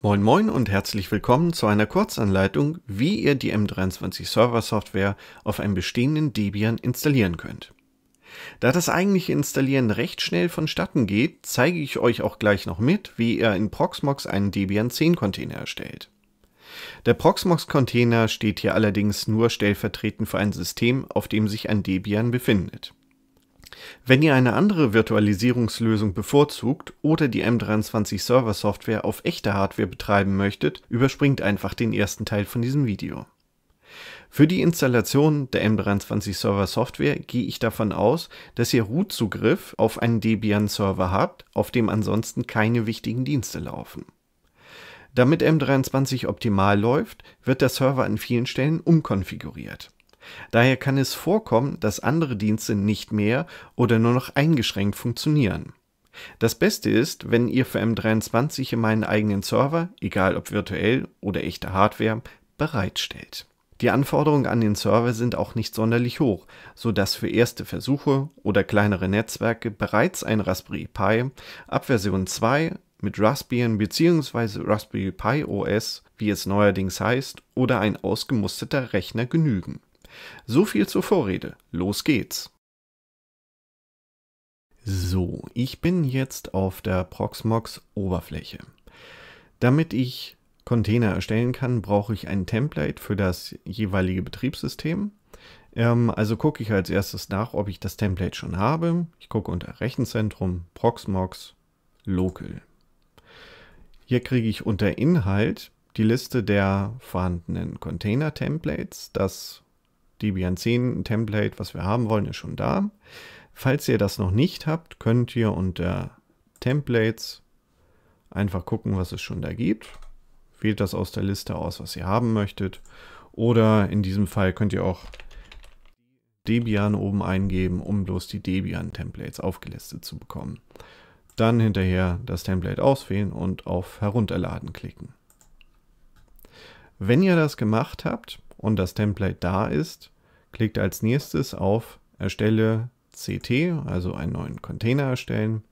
Moin moin und herzlich willkommen zu einer Kurzanleitung, wie ihr die M23 Server Software auf einem bestehenden Debian installieren könnt. Da das eigentliche Installieren recht schnell vonstatten geht, zeige ich euch auch gleich noch mit, wie ihr in Proxmox einen Debian 10 Container erstellt. Der Proxmox Container steht hier allerdings nur stellvertretend für ein System, auf dem sich ein Debian befindet. Wenn ihr eine andere Virtualisierungslösung bevorzugt oder die M23 Server Software auf echter Hardware betreiben möchtet, überspringt einfach den ersten Teil von diesem Video. Für die Installation der M23 Server Software gehe ich davon aus, dass ihr Root-Zugriff auf einen Debian Server habt, auf dem ansonsten keine wichtigen Dienste laufen. Damit M23 optimal läuft, wird der Server an vielen Stellen umkonfiguriert. Daher kann es vorkommen, dass andere Dienste nicht mehr oder nur noch eingeschränkt funktionieren. Das Beste ist, wenn ihr für M23 in meinen eigenen Server, egal ob virtuell oder echte Hardware, bereitstellt. Die Anforderungen an den Server sind auch nicht sonderlich hoch, sodass für erste Versuche oder kleinere Netzwerke bereits ein Raspberry Pi ab Version 2 mit Raspbian bzw. Raspberry Pi OS, wie es neuerdings heißt, oder ein ausgemusterter Rechner genügen. So viel zur Vorrede. Los geht's. So, ich bin jetzt auf der Proxmox Oberfläche. Damit ich Container erstellen kann, brauche ich ein Template für das jeweilige Betriebssystem. Ähm, also gucke ich als erstes nach, ob ich das Template schon habe. Ich gucke unter Rechenzentrum, Proxmox, Local. Hier kriege ich unter Inhalt die Liste der vorhandenen Container-Templates, das Debian 10 Template, was wir haben wollen, ist schon da. Falls ihr das noch nicht habt, könnt ihr unter Templates einfach gucken, was es schon da gibt. Wählt das aus der Liste aus, was ihr haben möchtet. Oder in diesem Fall könnt ihr auch Debian oben eingeben, um bloß die Debian-Templates aufgelistet zu bekommen. Dann hinterher das Template auswählen und auf Herunterladen klicken. Wenn ihr das gemacht habt und das Template da ist, Klickt als nächstes auf Erstelle CT, also einen neuen Container erstellen.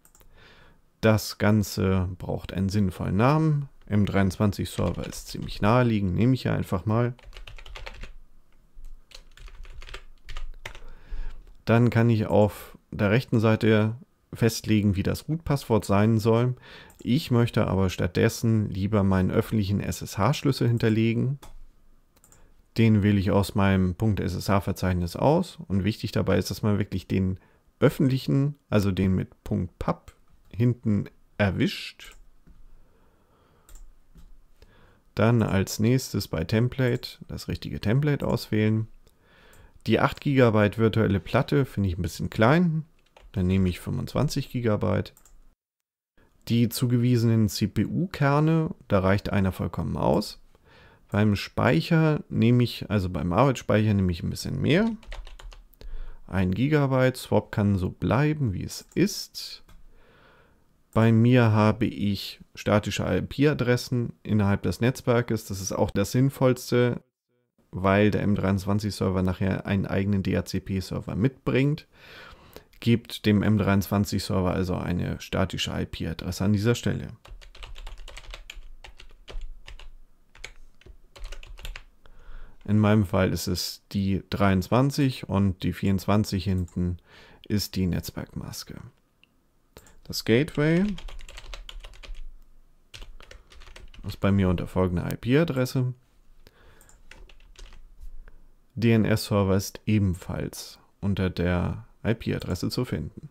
Das Ganze braucht einen sinnvollen Namen. M23-Server ist ziemlich naheliegend, nehme ich ja einfach mal. Dann kann ich auf der rechten Seite festlegen, wie das Root-Passwort sein soll. Ich möchte aber stattdessen lieber meinen öffentlichen SSH-Schlüssel hinterlegen den wähle ich aus meinem .ssh-Verzeichnis aus und wichtig dabei ist, dass man wirklich den öffentlichen, also den mit .pub hinten erwischt. Dann als nächstes bei Template das richtige Template auswählen. Die 8 GB virtuelle Platte finde ich ein bisschen klein, dann nehme ich 25 GB. Die zugewiesenen CPU-Kerne, da reicht einer vollkommen aus. Beim Speicher nehme ich, also beim Arbeitsspeicher nehme ich ein bisschen mehr. 1 GB, Swap kann so bleiben, wie es ist. Bei mir habe ich statische IP-Adressen innerhalb des Netzwerkes. Das ist auch das Sinnvollste, weil der M23-Server nachher einen eigenen DHCP-Server mitbringt. Gebt dem M23-Server also eine statische IP-Adresse an dieser Stelle. In meinem Fall ist es die 23 und die 24 hinten ist die Netzwerkmaske. Das Gateway ist bei mir unter folgender IP-Adresse. DNS-Server ist ebenfalls unter der IP-Adresse zu finden.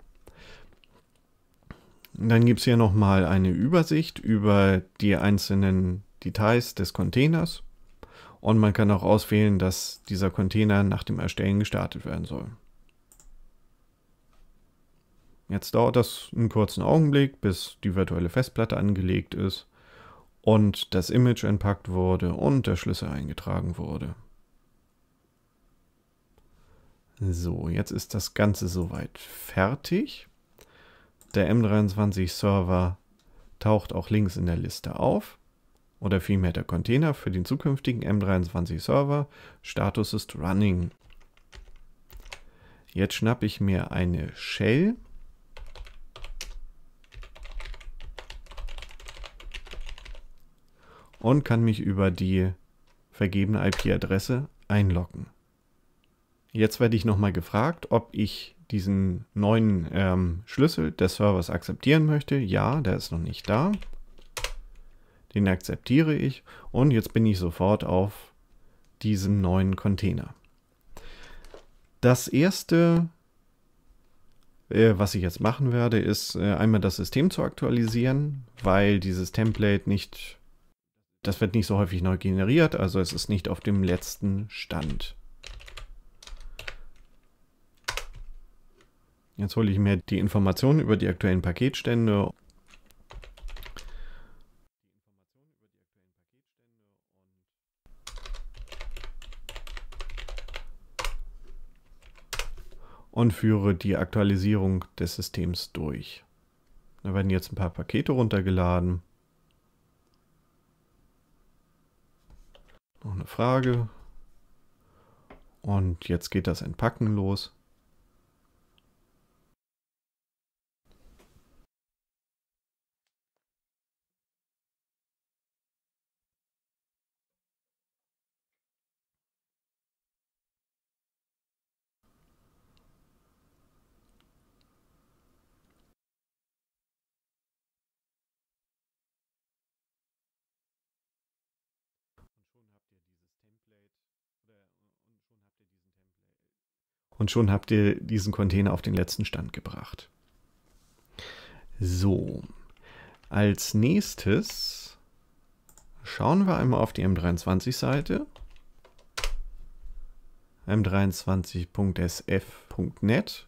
dann gibt es hier nochmal eine Übersicht über die einzelnen Details des Containers. Und man kann auch auswählen, dass dieser Container nach dem Erstellen gestartet werden soll. Jetzt dauert das einen kurzen Augenblick, bis die virtuelle Festplatte angelegt ist und das Image entpackt wurde und der Schlüssel eingetragen wurde. So, jetzt ist das Ganze soweit fertig. Der M23-Server taucht auch links in der Liste auf oder vielmehr der Container für den zukünftigen M23 Server. Status ist Running. Jetzt schnappe ich mir eine Shell. Und kann mich über die vergebene IP-Adresse einloggen. Jetzt werde ich nochmal gefragt, ob ich diesen neuen ähm, Schlüssel des Servers akzeptieren möchte. Ja, der ist noch nicht da. Den akzeptiere ich und jetzt bin ich sofort auf diesem neuen Container. Das erste, äh, was ich jetzt machen werde, ist äh, einmal das System zu aktualisieren, weil dieses Template nicht, das wird nicht so häufig neu generiert, also es ist nicht auf dem letzten Stand. Jetzt hole ich mir die Informationen über die aktuellen Paketstände und führe die Aktualisierung des Systems durch. Da werden jetzt ein paar Pakete runtergeladen. Noch eine Frage. Und jetzt geht das Entpacken los. Und schon habt ihr diesen Container auf den letzten Stand gebracht. So, als nächstes schauen wir einmal auf die M23-Seite. M23.sf.net,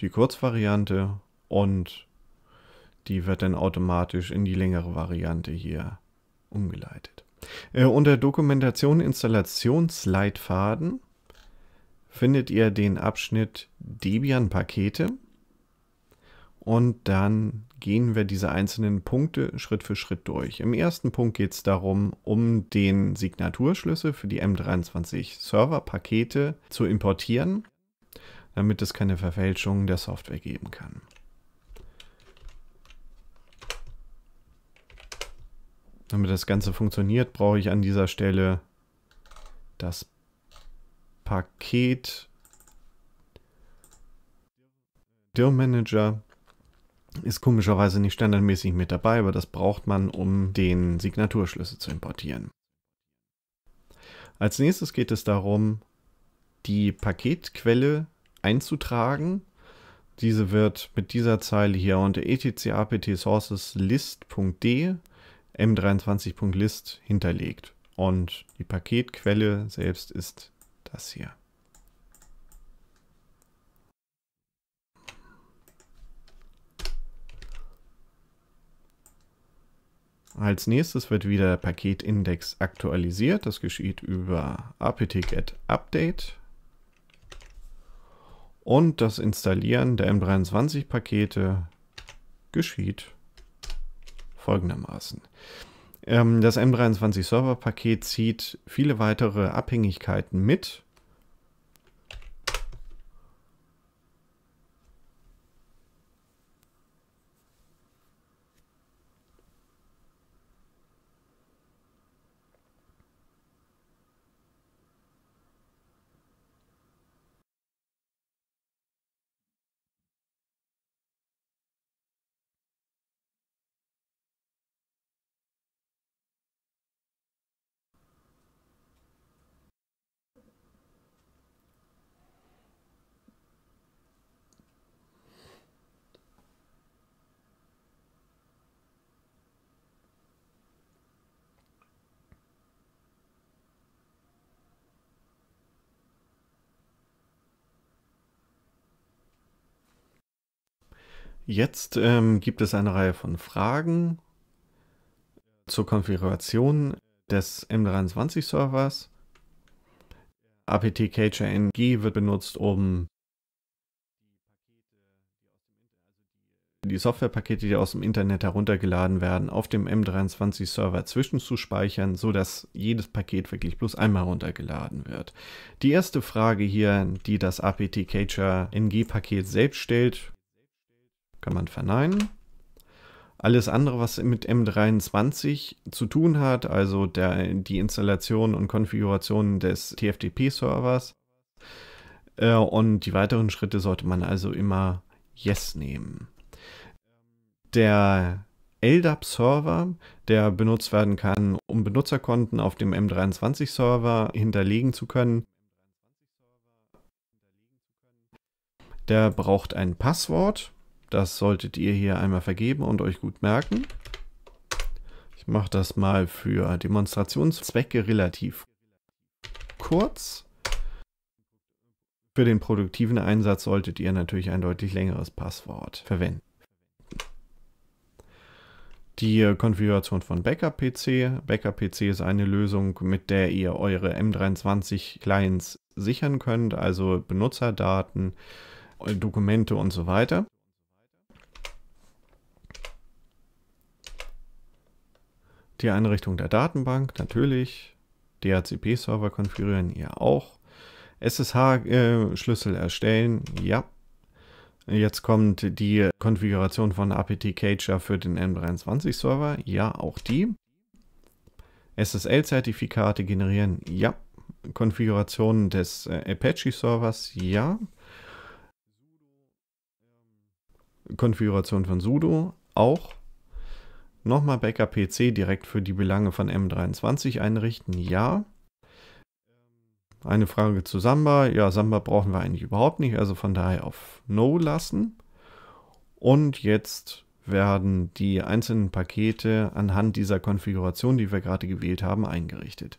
die Kurzvariante und die wird dann automatisch in die längere Variante hier umgeleitet. Äh, unter Dokumentation Installationsleitfaden findet ihr den Abschnitt Debian-Pakete und dann gehen wir diese einzelnen Punkte Schritt für Schritt durch. Im ersten Punkt geht es darum, um den Signaturschlüssel für die M23 Server-Pakete zu importieren, damit es keine Verfälschungen der Software geben kann. Damit das Ganze funktioniert, brauche ich an dieser Stelle das Paket DIR Manager ist komischerweise nicht standardmäßig mit dabei, aber das braucht man, um den Signaturschlüssel zu importieren. Als nächstes geht es darum, die Paketquelle einzutragen. Diese wird mit dieser Zeile hier unter etc.apt-sources-list.d m23.list hinterlegt. Und die Paketquelle selbst ist das hier. Als nächstes wird wieder der Paketindex aktualisiert. Das geschieht über apt-get-update. Und das Installieren der M23-Pakete geschieht folgendermaßen. Ähm, das M23-Server-Paket zieht viele weitere Abhängigkeiten mit, Jetzt ähm, gibt es eine Reihe von Fragen zur Konfiguration des M23 Servers. APT-CacheRNG wird benutzt, um die Softwarepakete, die aus dem Internet heruntergeladen werden, auf dem M23-Server zwischenzuspeichern, sodass jedes Paket wirklich bloß einmal heruntergeladen wird. Die erste Frage hier, die das apt-cacher-ng-Paket selbst stellt, kann man verneinen. Alles andere, was mit M23 zu tun hat, also der, die Installation und Konfiguration des TFTP-Servers äh, und die weiteren Schritte sollte man also immer Yes nehmen. Der LDAP-Server, der benutzt werden kann, um Benutzerkonten auf dem M23-Server hinterlegen zu können, der braucht ein Passwort das solltet ihr hier einmal vergeben und euch gut merken. Ich mache das mal für Demonstrationszwecke relativ kurz. Für den produktiven Einsatz solltet ihr natürlich ein deutlich längeres Passwort verwenden. Die Konfiguration von Backup-PC. Backup-PC ist eine Lösung, mit der ihr eure M23-Clients sichern könnt, also Benutzerdaten, Dokumente und so weiter. die Einrichtung der Datenbank, natürlich. DHCP-Server konfigurieren, ja auch. SSH-Schlüssel äh, erstellen, ja. Jetzt kommt die Konfiguration von apt Cacher für den n 23 server ja, auch die. SSL-Zertifikate generieren, ja. Konfiguration des äh, Apache-Servers, ja. Konfiguration von sudo, auch nochmal Backup PC direkt für die Belange von M23 einrichten? Ja. Eine Frage zu Samba. Ja, Samba brauchen wir eigentlich überhaupt nicht, also von daher auf No lassen. Und jetzt werden die einzelnen Pakete anhand dieser Konfiguration, die wir gerade gewählt haben, eingerichtet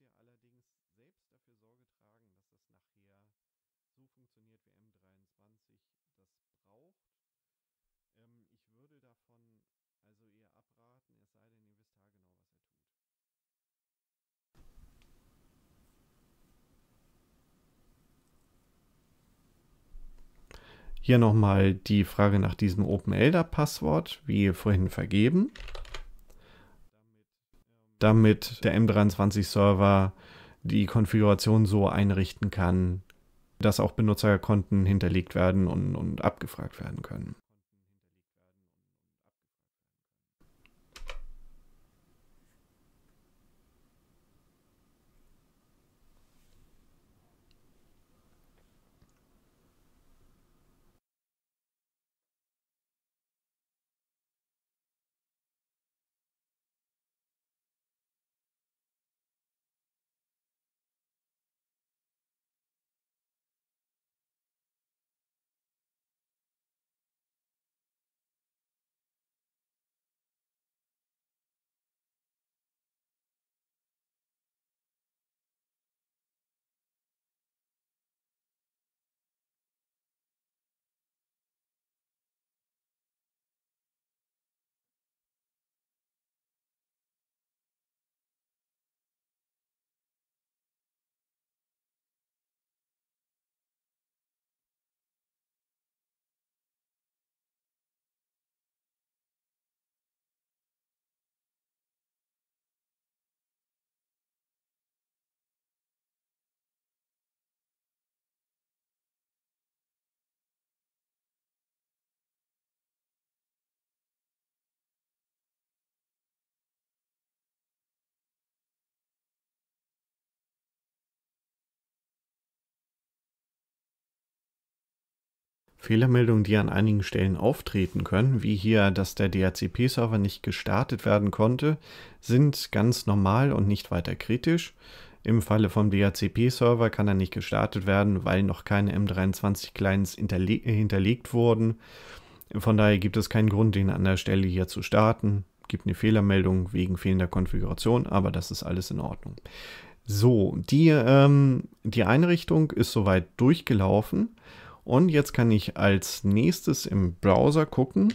müsst ihr allerdings selbst dafür Sorge tragen, dass das nachher so funktioniert wie M23 das braucht. Ähm, ich würde davon also eher abraten, es sei denn, ihr wisst genau, was er tut. Hier nochmal die Frage nach diesem Open Elder Passwort, wie vorhin vergeben damit der M23-Server die Konfiguration so einrichten kann, dass auch Benutzerkonten hinterlegt werden und, und abgefragt werden können. Fehlermeldungen, die an einigen Stellen auftreten können, wie hier, dass der DHCP-Server nicht gestartet werden konnte, sind ganz normal und nicht weiter kritisch. Im Falle vom DHCP-Server kann er nicht gestartet werden, weil noch keine M23-Clients hinterle hinterlegt wurden. Von daher gibt es keinen Grund, den an der Stelle hier zu starten. Gibt eine Fehlermeldung wegen fehlender Konfiguration, aber das ist alles in Ordnung. So, die, ähm, die Einrichtung ist soweit durchgelaufen. Und jetzt kann ich als nächstes im Browser gucken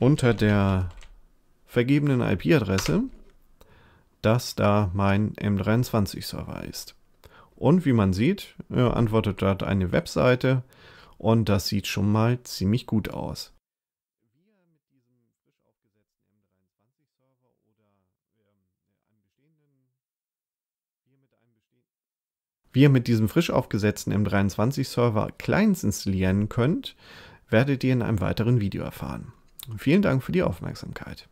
unter der vergebenen IP-Adresse, dass da mein M23-Server ist. Und wie man sieht, äh, antwortet dort eine Webseite und das sieht schon mal ziemlich gut aus. wie ihr mit diesem frisch aufgesetzten M23-Server Clients installieren könnt, werdet ihr in einem weiteren Video erfahren. Vielen Dank für die Aufmerksamkeit.